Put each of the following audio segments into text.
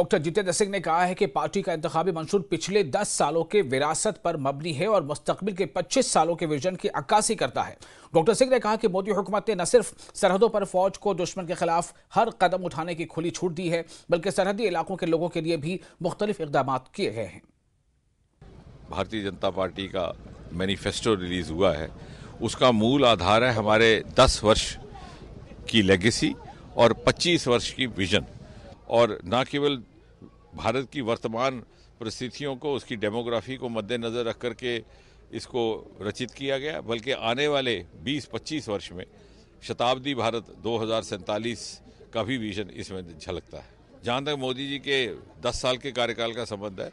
doctor Jitendra Singh ने कहा है कि पार्टी का इंतबी मंशूर पिछले 10 सालों के विरासत पर मबनी है और मुस्तबिल के 25 सालों के विजन की अक्कासी करता है डॉक्टर सिंह ने कहा कि मोदी हुकूमत ने न सिर्फ सरहदों पर फौज को दुश्मन के खिलाफ हर कदम उठाने की खुली छूट दी है बल्कि सरहदी इलाकों के लोगों के लिए भी मुख्तलिफ इकदाम किए गए हैं भारतीय जनता पार्टी का मैनिफेस्टो रिलीज हुआ है उसका मूल आधार है हमारे दस वर्ष की लेगेसी और पच्चीस वर्ष की विजन और न केवल भारत की वर्तमान परिस्थितियों को उसकी डेमोग्राफी को मद्देनज़र रख करके इसको रचित किया गया बल्कि आने वाले 20-25 वर्ष में शताब्दी भारत दो का भी विजन इसमें झलकता है जहाँ तक मोदी जी के 10 साल के कार्यकाल का संबंध है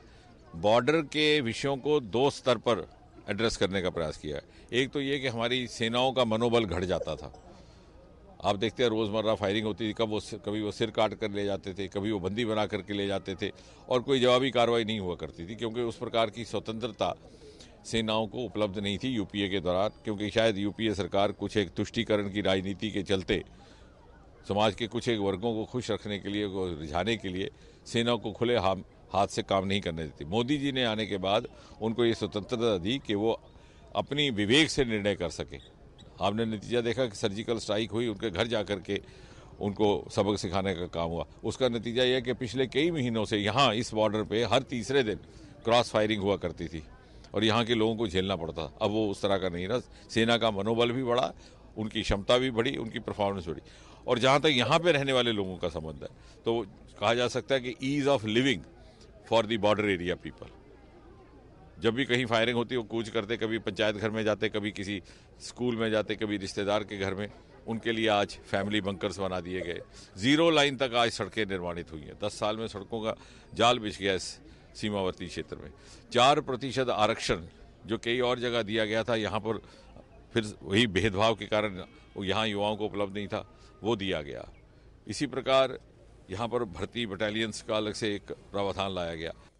बॉर्डर के विषयों को दो स्तर पर एड्रेस करने का प्रयास किया है एक तो ये कि हमारी सेनाओं का मनोबल घट जाता था आप देखते हैं रोज़मर्रा फायरिंग होती थी कब वो कभी वो सिर काट कर ले जाते थे कभी वो बंदी बना करके ले जाते थे और कोई जवाबी कार्रवाई नहीं हुआ करती थी क्योंकि उस प्रकार की स्वतंत्रता सेनाओं को उपलब्ध नहीं थी यूपीए के दौरान क्योंकि शायद यूपीए सरकार कुछ एक तुष्टिकरण की राजनीति के चलते समाज के कुछ एक वर्गों को खुश रखने के लिए रिझाने के लिए सेना को खुले हाथ हाथ से काम नहीं करने देती मोदी जी ने आने के बाद उनको ये स्वतंत्रता दी कि वो अपनी विवेक से निर्णय कर सकें आपने नतीजा देखा कि सर्जिकल स्ट्राइक हुई उनके घर जा कर के उनको सबक सिखाने का काम हुआ उसका नतीजा यह कि पिछले कई महीनों से यहाँ इस बॉर्डर पे हर तीसरे दिन क्रॉस फायरिंग हुआ करती थी और यहाँ के लोगों को झेलना पड़ता अब वो उस तरह का नहीं रहा सेना का मनोबल भी बढ़ा उनकी क्षमता भी बढ़ी उनकी परफॉर्मेंस बढ़ी और जहाँ तक यहाँ पे रहने वाले लोगों का संबंध है तो कहा जा सकता है कि ease of living for the border area people जब भी कहीं फायरिंग होती है वो कूच करते कभी पंचायत घर में जाते कभी किसी स्कूल में जाते कभी रिश्तेदार के घर में उनके लिए आज फैमिली बंकर्स बना दिए गए जीरो लाइन तक आज सड़कें निर्माणित हुई हैं दस साल में सड़कों का जाल बिछ गया इस सीमावर्ती क्षेत्र में चार प्रतिशत आरक्षण जो कई और जगह दिया गया था यहाँ पर फिर वही भेदभाव के कारण यहाँ युवाओं को उपलब्ध नहीं था वो दिया गया इसी प्रकार यहाँ पर भर्ती बटालियंस का अलग से एक प्रावधान लाया गया